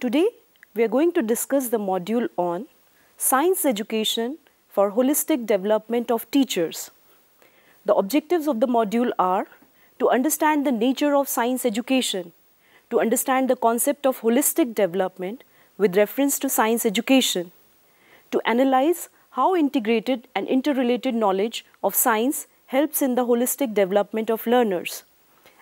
Today, we are going to discuss the module on Science Education for Holistic Development of Teachers. The objectives of the module are to understand the nature of science education, to understand the concept of holistic development with reference to science education, to analyze how integrated and interrelated knowledge of science helps in the holistic development of learners,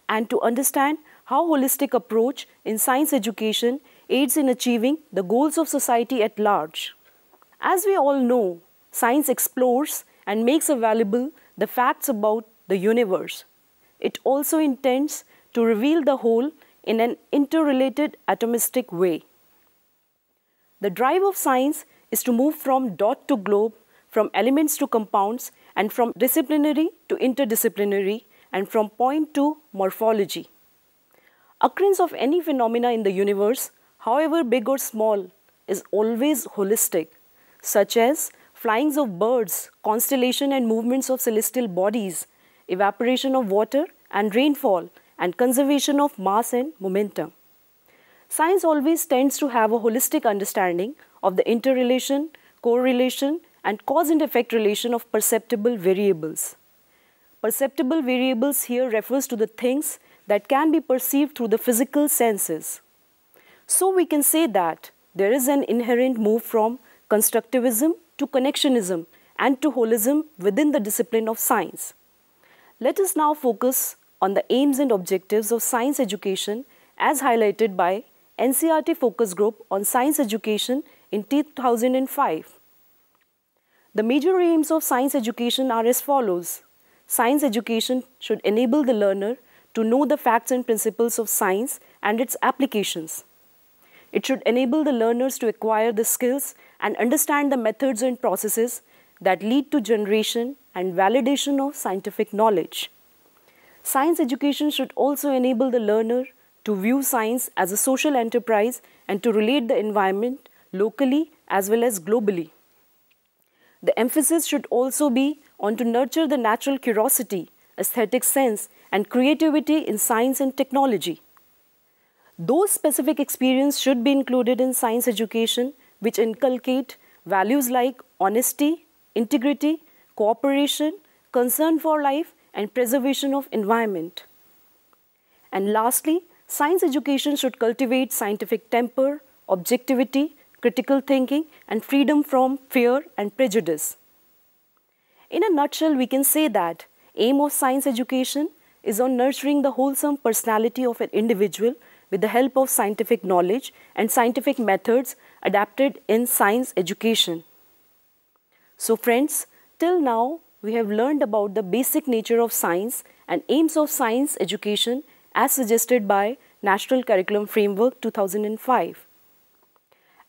and to understand how holistic approach in science education aids in achieving the goals of society at large. As we all know, science explores and makes available the facts about the universe. It also intends to reveal the whole in an interrelated atomistic way. The drive of science is to move from dot to globe, from elements to compounds, and from disciplinary to interdisciplinary, and from point to morphology. Occurrence of any phenomena in the universe however big or small, is always holistic, such as flyings of birds, constellation and movements of celestial bodies, evaporation of water and rainfall, and conservation of mass and momentum. Science always tends to have a holistic understanding of the interrelation, correlation, and cause and effect relation of perceptible variables. Perceptible variables here refers to the things that can be perceived through the physical senses. So we can say that there is an inherent move from constructivism to connectionism and to holism within the discipline of science. Let us now focus on the aims and objectives of science education as highlighted by NCRT focus group on science education in 2005. The major aims of science education are as follows. Science education should enable the learner to know the facts and principles of science and its applications. It should enable the learners to acquire the skills and understand the methods and processes that lead to generation and validation of scientific knowledge. Science education should also enable the learner to view science as a social enterprise and to relate the environment locally as well as globally. The emphasis should also be on to nurture the natural curiosity, aesthetic sense and creativity in science and technology. Those specific experience should be included in science education, which inculcate values like honesty, integrity, cooperation, concern for life, and preservation of environment. And lastly, science education should cultivate scientific temper, objectivity, critical thinking, and freedom from fear and prejudice. In a nutshell, we can say that aim of science education is on nurturing the wholesome personality of an individual with the help of scientific knowledge and scientific methods adapted in science education. So friends, till now we have learned about the basic nature of science and aims of science education as suggested by National Curriculum Framework 2005.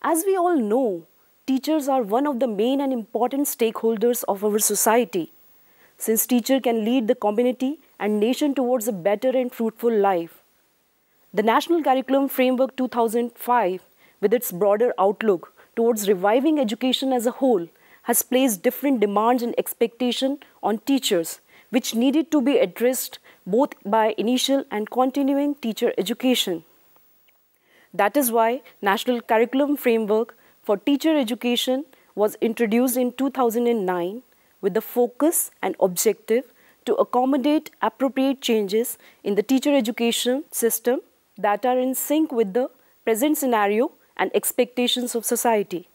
As we all know, teachers are one of the main and important stakeholders of our society, since teacher can lead the community and nation towards a better and fruitful life. The National Curriculum Framework 2005, with its broader outlook towards reviving education as a whole, has placed different demands and expectations on teachers, which needed to be addressed both by initial and continuing teacher education. That is why National Curriculum Framework for Teacher Education was introduced in 2009 with the focus and objective to accommodate appropriate changes in the teacher education system that are in sync with the present scenario and expectations of society.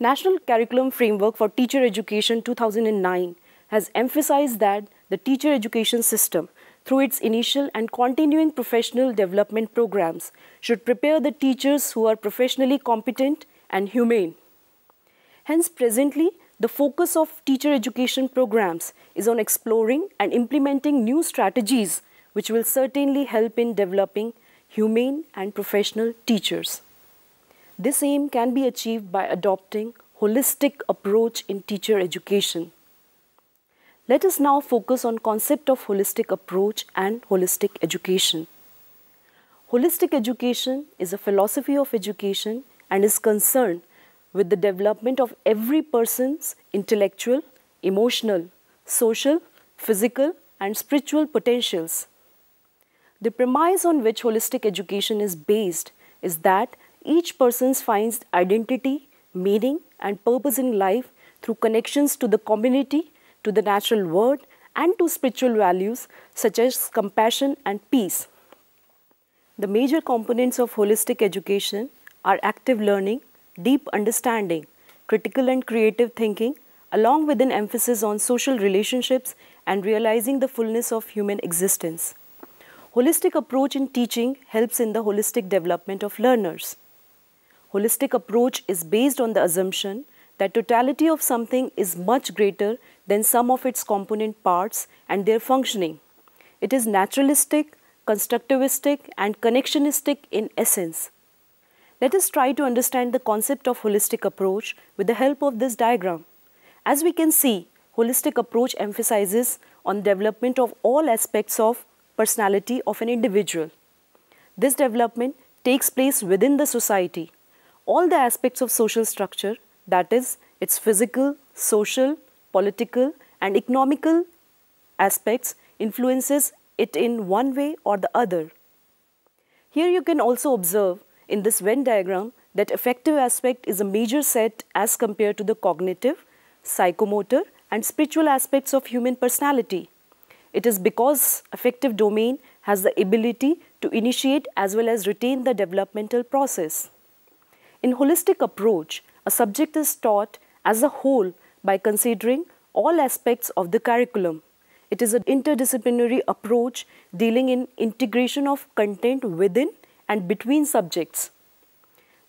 National Curriculum Framework for Teacher Education 2009 has emphasized that the teacher education system, through its initial and continuing professional development programs, should prepare the teachers who are professionally competent and humane. Hence, presently, the focus of teacher education programs is on exploring and implementing new strategies which will certainly help in developing humane and professional teachers. This aim can be achieved by adopting holistic approach in teacher education. Let us now focus on concept of holistic approach and holistic education. Holistic education is a philosophy of education and is concerned with the development of every person's intellectual, emotional, social, physical and spiritual potentials the premise on which holistic education is based is that each person finds identity, meaning, and purpose in life through connections to the community, to the natural world, and to spiritual values such as compassion and peace. The major components of holistic education are active learning, deep understanding, critical and creative thinking, along with an emphasis on social relationships and realizing the fullness of human existence. Holistic approach in teaching helps in the holistic development of learners. Holistic approach is based on the assumption that totality of something is much greater than sum of its component parts and their functioning. It is naturalistic, constructivistic and connectionistic in essence. Let us try to understand the concept of holistic approach with the help of this diagram. As we can see, holistic approach emphasizes on development of all aspects of personality of an individual. This development takes place within the society. All the aspects of social structure, that is, its physical, social, political and economical aspects influences it in one way or the other. Here you can also observe in this Venn diagram that affective aspect is a major set as compared to the cognitive, psychomotor and spiritual aspects of human personality. It is because affective domain has the ability to initiate as well as retain the developmental process. In holistic approach, a subject is taught as a whole by considering all aspects of the curriculum. It is an interdisciplinary approach dealing in integration of content within and between subjects.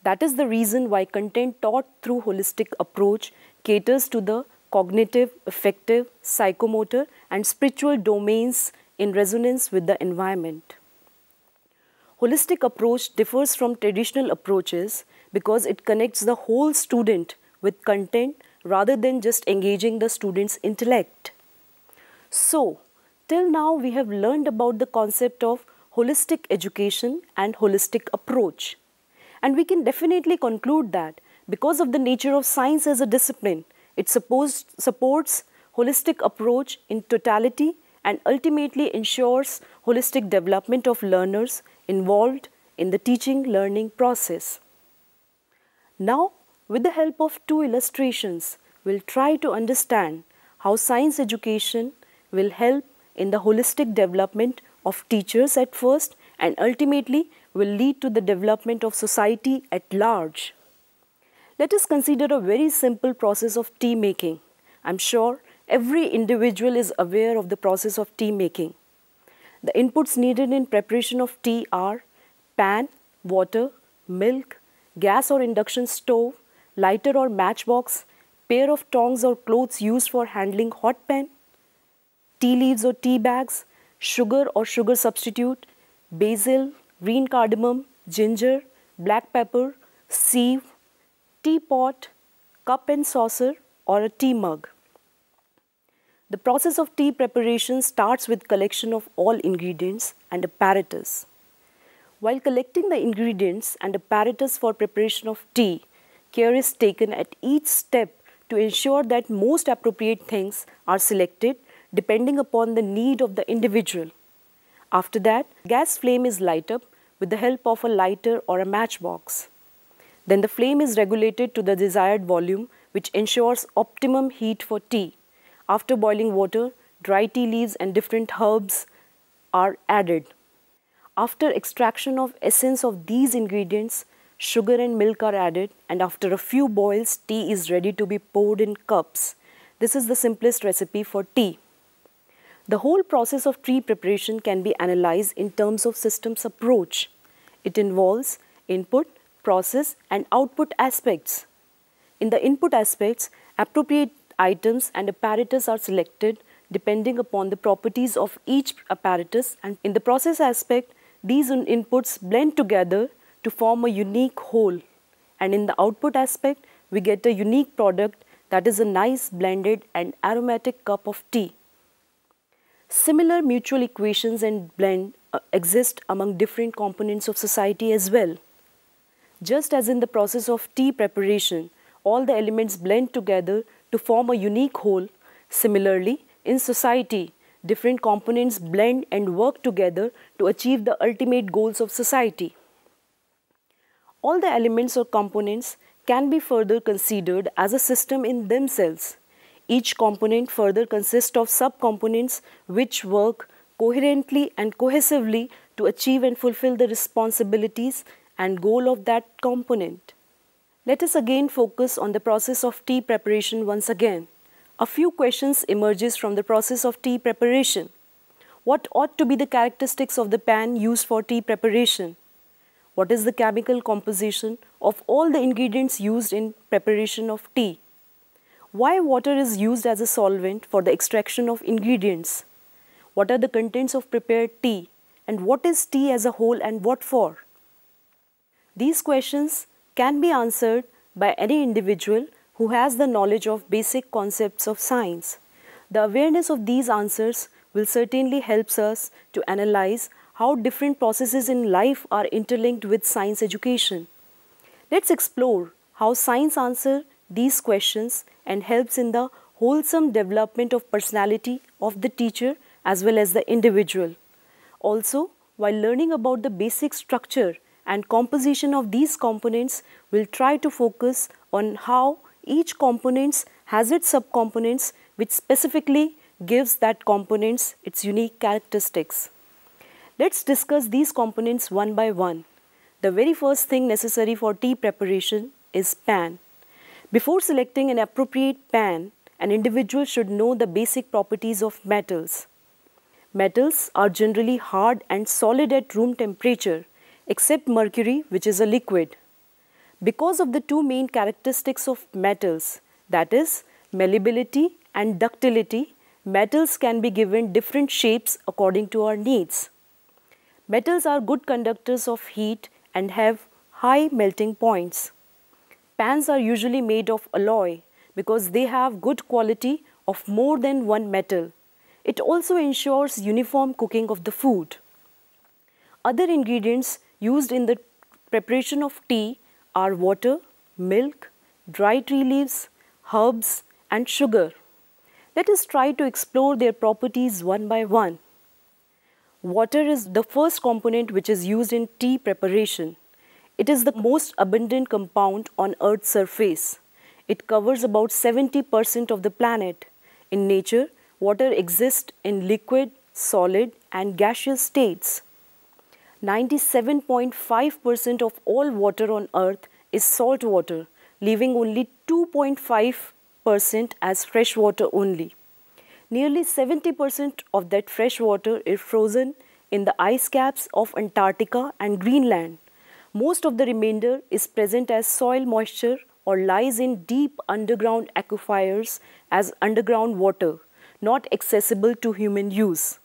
That is the reason why content taught through holistic approach caters to the cognitive, affective, psychomotor and spiritual domains in resonance with the environment. Holistic approach differs from traditional approaches because it connects the whole student with content rather than just engaging the student's intellect. So, till now we have learned about the concept of holistic education and holistic approach. And we can definitely conclude that because of the nature of science as a discipline, it supposed, supports holistic approach in totality and ultimately ensures holistic development of learners involved in the teaching learning process. Now, with the help of two illustrations, we'll try to understand how science education will help in the holistic development of teachers at first and ultimately will lead to the development of society at large. Let us consider a very simple process of tea making. I'm sure every individual is aware of the process of tea making. The inputs needed in preparation of tea are pan, water, milk, gas or induction stove, lighter or matchbox, pair of tongs or clothes used for handling hot pan, tea leaves or tea bags, sugar or sugar substitute, basil, green cardamom, ginger, black pepper, sieve, teapot, cup and saucer or a tea mug. The process of tea preparation starts with collection of all ingredients and apparatus. While collecting the ingredients and apparatus for preparation of tea, care is taken at each step to ensure that most appropriate things are selected depending upon the need of the individual. After that, gas flame is light up with the help of a lighter or a matchbox. Then the flame is regulated to the desired volume, which ensures optimum heat for tea. After boiling water, dry tea leaves and different herbs are added. After extraction of essence of these ingredients, sugar and milk are added and after a few boils, tea is ready to be poured in cups. This is the simplest recipe for tea. The whole process of tea preparation can be analyzed in terms of systems approach. It involves input, process and output aspects. In the input aspects, appropriate items and apparatus are selected depending upon the properties of each apparatus and in the process aspect, these inputs blend together to form a unique whole and in the output aspect, we get a unique product that is a nice blended and aromatic cup of tea. Similar mutual equations and blend uh, exist among different components of society as well. Just as in the process of tea preparation, all the elements blend together to form a unique whole, similarly, in society, different components blend and work together to achieve the ultimate goals of society. All the elements or components can be further considered as a system in themselves. Each component further consists of subcomponents which work coherently and cohesively to achieve and fulfill the responsibilities and goal of that component. Let us again focus on the process of tea preparation once again. A few questions emerges from the process of tea preparation. What ought to be the characteristics of the pan used for tea preparation? What is the chemical composition of all the ingredients used in preparation of tea? Why water is used as a solvent for the extraction of ingredients? What are the contents of prepared tea? And what is tea as a whole and what for? These questions can be answered by any individual who has the knowledge of basic concepts of science. The awareness of these answers will certainly help us to analyze how different processes in life are interlinked with science education. Let's explore how science answers these questions and helps in the wholesome development of personality of the teacher as well as the individual. Also, while learning about the basic structure and composition of these components will try to focus on how each components has its subcomponents which specifically gives that components its unique characteristics. Let's discuss these components one by one. The very first thing necessary for tea preparation is pan. Before selecting an appropriate pan, an individual should know the basic properties of metals. Metals are generally hard and solid at room temperature except mercury, which is a liquid. Because of the two main characteristics of metals, that is, malleability and ductility, metals can be given different shapes according to our needs. Metals are good conductors of heat and have high melting points. Pans are usually made of alloy because they have good quality of more than one metal. It also ensures uniform cooking of the food. Other ingredients used in the preparation of tea are water, milk, dry tree leaves, herbs and sugar. Let us try to explore their properties one by one. Water is the first component which is used in tea preparation. It is the most abundant compound on Earth's surface. It covers about 70% of the planet. In nature, water exists in liquid, solid and gaseous states. 97.5% of all water on Earth is salt water, leaving only 2.5% as fresh water only. Nearly 70% of that fresh water is frozen in the ice caps of Antarctica and Greenland. Most of the remainder is present as soil moisture or lies in deep underground aquifers as underground water, not accessible to human use.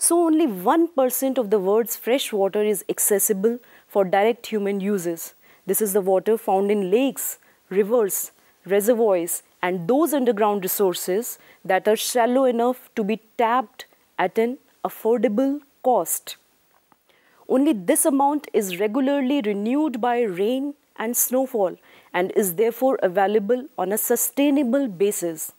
So only 1% of the world's fresh water is accessible for direct human uses. This is the water found in lakes, rivers, reservoirs, and those underground resources that are shallow enough to be tapped at an affordable cost. Only this amount is regularly renewed by rain and snowfall and is therefore available on a sustainable basis.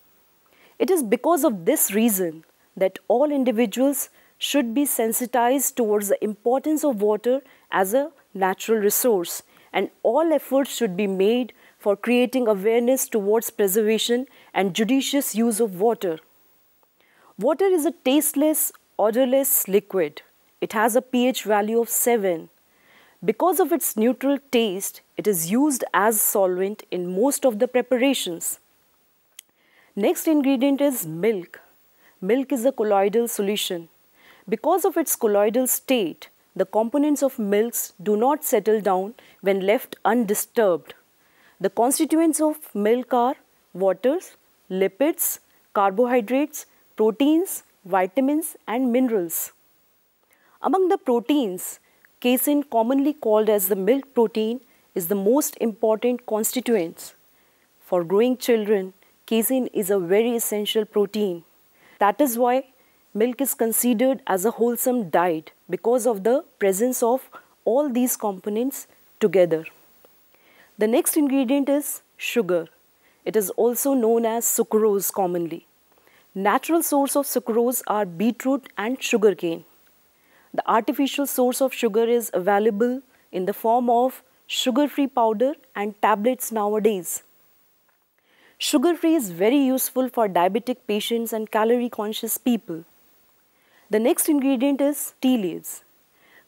It is because of this reason that all individuals should be sensitized towards the importance of water as a natural resource and all efforts should be made for creating awareness towards preservation and judicious use of water. Water is a tasteless, odorless liquid. It has a pH value of 7. Because of its neutral taste, it is used as solvent in most of the preparations. Next ingredient is milk. Milk is a colloidal solution. Because of its colloidal state, the components of milks do not settle down when left undisturbed. The constituents of milk are waters, lipids, carbohydrates, proteins, vitamins and minerals. Among the proteins, casein commonly called as the milk protein is the most important constituent. For growing children, casein is a very essential protein. That is why milk is considered as a wholesome diet because of the presence of all these components together. The next ingredient is sugar. It is also known as sucrose commonly. Natural source of sucrose are beetroot and sugarcane. The artificial source of sugar is available in the form of sugar-free powder and tablets nowadays. Sugar-free is very useful for diabetic patients and calorie-conscious people. The next ingredient is tea leaves.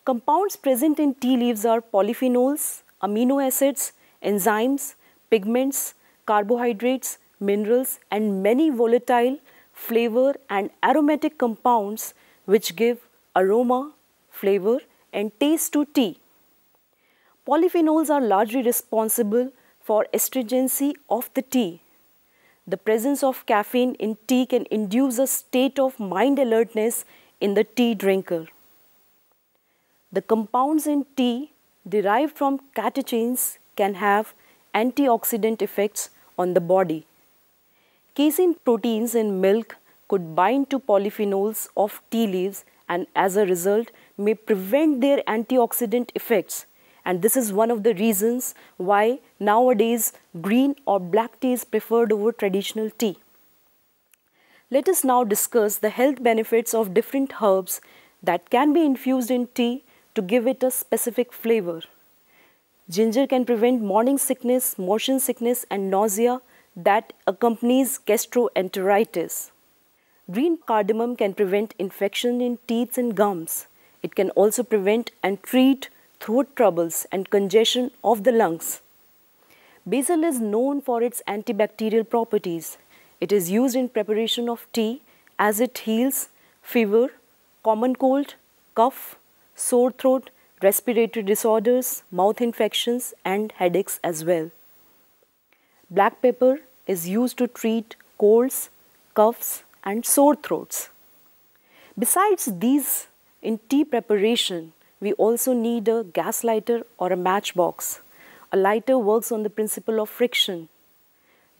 Compounds present in tea leaves are polyphenols, amino acids, enzymes, pigments, carbohydrates, minerals and many volatile flavor and aromatic compounds which give aroma, flavor and taste to tea. Polyphenols are largely responsible for astringency of the tea. The presence of caffeine in tea can induce a state of mind alertness in the tea drinker. The compounds in tea derived from catechins can have antioxidant effects on the body. Casein proteins in milk could bind to polyphenols of tea leaves and as a result may prevent their antioxidant effects. And this is one of the reasons why nowadays green or black tea is preferred over traditional tea let us now discuss the health benefits of different herbs that can be infused in tea to give it a specific flavor. Ginger can prevent morning sickness, motion sickness and nausea that accompanies gastroenteritis. Green cardamom can prevent infection in teeth and gums. It can also prevent and treat throat troubles and congestion of the lungs. Basil is known for its antibacterial properties it is used in preparation of tea as it heals fever, common cold, cough, sore throat, respiratory disorders, mouth infections and headaches as well. Black pepper is used to treat colds, coughs and sore throats. Besides these, in tea preparation, we also need a gas lighter or a matchbox. A lighter works on the principle of friction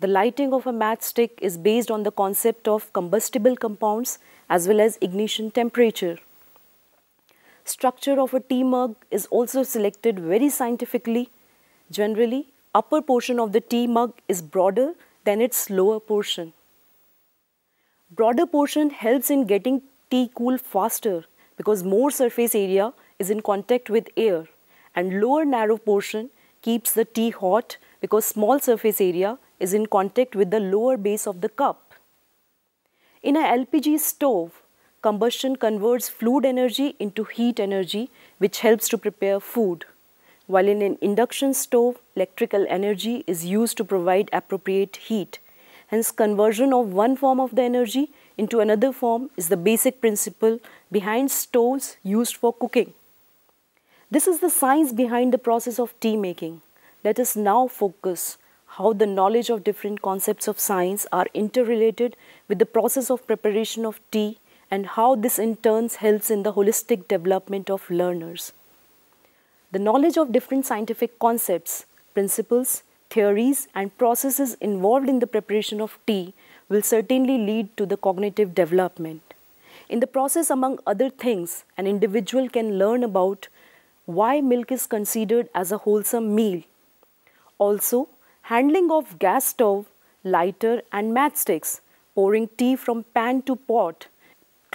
the lighting of a matchstick is based on the concept of combustible compounds as well as ignition temperature. Structure of a tea mug is also selected very scientifically. Generally, upper portion of the tea mug is broader than its lower portion. Broader portion helps in getting tea cool faster because more surface area is in contact with air and lower narrow portion keeps the tea hot because small surface area is in contact with the lower base of the cup. In an LPG stove, combustion converts fluid energy into heat energy which helps to prepare food. While in an induction stove, electrical energy is used to provide appropriate heat. Hence, conversion of one form of the energy into another form is the basic principle behind stoves used for cooking. This is the science behind the process of tea making. Let us now focus how the knowledge of different concepts of science are interrelated with the process of preparation of tea and how this in turn helps in the holistic development of learners. The knowledge of different scientific concepts, principles, theories and processes involved in the preparation of tea will certainly lead to the cognitive development. In the process, among other things, an individual can learn about why milk is considered as a wholesome meal. Also, handling of gas stove, lighter and matchsticks, pouring tea from pan to pot,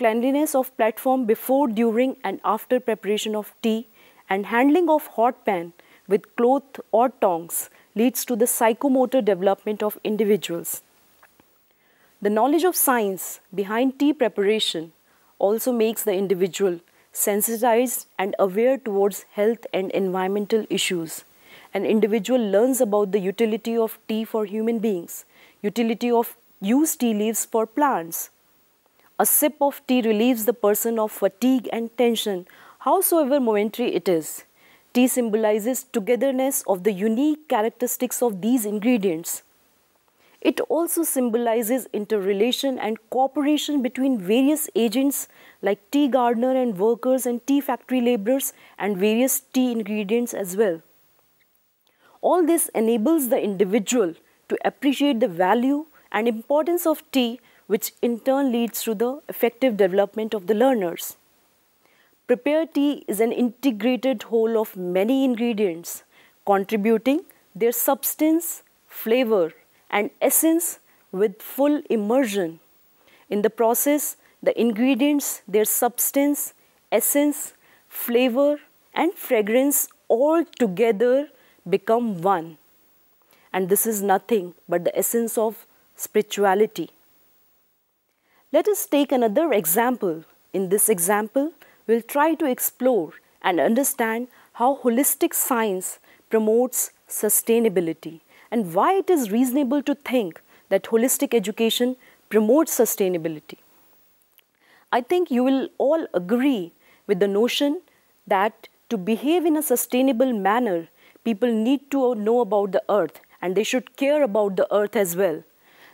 cleanliness of platform before, during and after preparation of tea, and handling of hot pan with cloth or tongs leads to the psychomotor development of individuals. The knowledge of science behind tea preparation also makes the individual sensitized and aware towards health and environmental issues an individual learns about the utility of tea for human beings, utility of used tea leaves for plants. A sip of tea relieves the person of fatigue and tension, howsoever momentary it is. Tea symbolizes togetherness of the unique characteristics of these ingredients. It also symbolizes interrelation and cooperation between various agents like tea gardener and workers and tea factory laborers and various tea ingredients as well. All this enables the individual to appreciate the value and importance of tea, which in turn leads to the effective development of the learners. Prepare tea is an integrated whole of many ingredients, contributing their substance, flavor, and essence with full immersion. In the process, the ingredients, their substance, essence, flavor, and fragrance all together become one. And this is nothing but the essence of spirituality. Let us take another example. In this example, we'll try to explore and understand how holistic science promotes sustainability and why it is reasonable to think that holistic education promotes sustainability. I think you will all agree with the notion that to behave in a sustainable manner People need to know about the earth and they should care about the earth as well.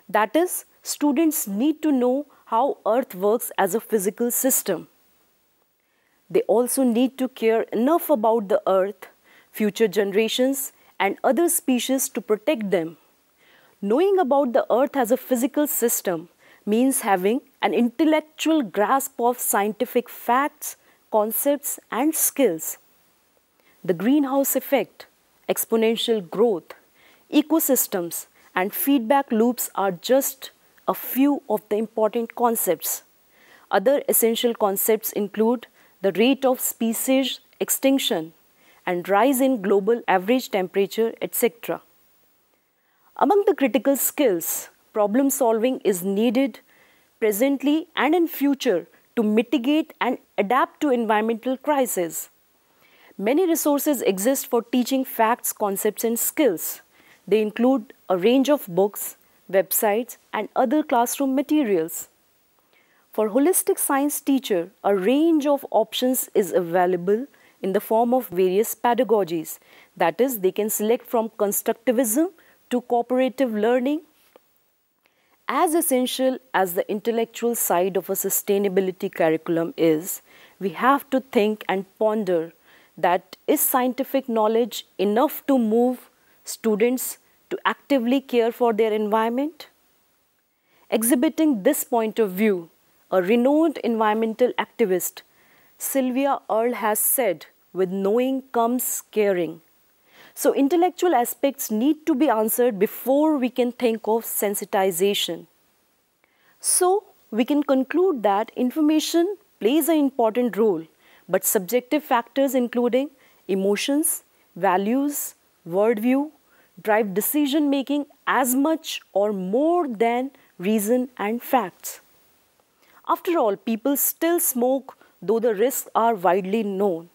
That is, students need to know how earth works as a physical system. They also need to care enough about the earth, future generations, and other species to protect them. Knowing about the earth as a physical system means having an intellectual grasp of scientific facts, concepts, and skills. The greenhouse effect exponential growth, ecosystems and feedback loops are just a few of the important concepts. Other essential concepts include the rate of species extinction and rise in global average temperature, etc. Among the critical skills, problem solving is needed presently and in future to mitigate and adapt to environmental crises. Many resources exist for teaching facts, concepts, and skills. They include a range of books, websites, and other classroom materials. For holistic science teacher, a range of options is available in the form of various pedagogies. That is, they can select from constructivism to cooperative learning. As essential as the intellectual side of a sustainability curriculum is, we have to think and ponder that is scientific knowledge enough to move students to actively care for their environment? Exhibiting this point of view, a renowned environmental activist, Sylvia Earle has said, with knowing comes caring. So intellectual aspects need to be answered before we can think of sensitization. So we can conclude that information plays an important role but subjective factors including emotions, values, worldview drive decision making as much or more than reason and facts. After all, people still smoke though the risks are widely known.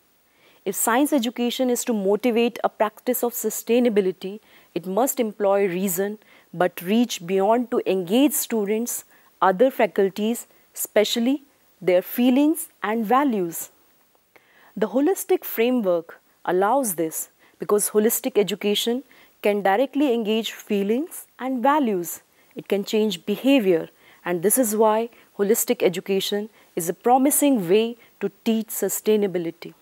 If science education is to motivate a practice of sustainability, it must employ reason but reach beyond to engage students, other faculties, especially their feelings and values. The holistic framework allows this because holistic education can directly engage feelings and values. It can change behavior and this is why holistic education is a promising way to teach sustainability.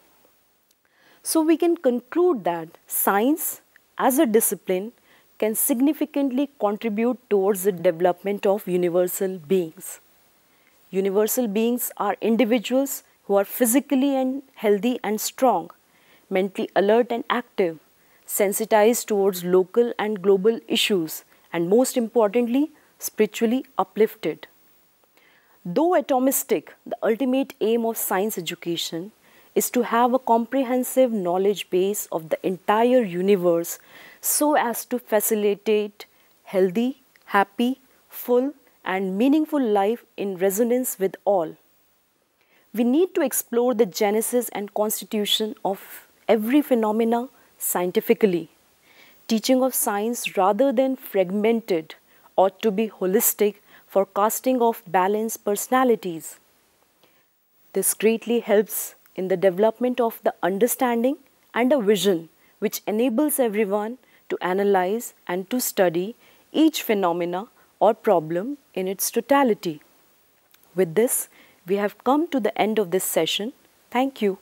So we can conclude that science as a discipline can significantly contribute towards the development of universal beings. Universal beings are individuals who are physically and healthy and strong, mentally alert and active, sensitized towards local and global issues, and most importantly, spiritually uplifted. Though atomistic, the ultimate aim of science education is to have a comprehensive knowledge base of the entire universe so as to facilitate healthy, happy, full, and meaningful life in resonance with all we need to explore the genesis and constitution of every phenomena scientifically. Teaching of science rather than fragmented ought to be holistic for casting off balanced personalities. This greatly helps in the development of the understanding and a vision which enables everyone to analyze and to study each phenomena or problem in its totality. With this, we have come to the end of this session. Thank you.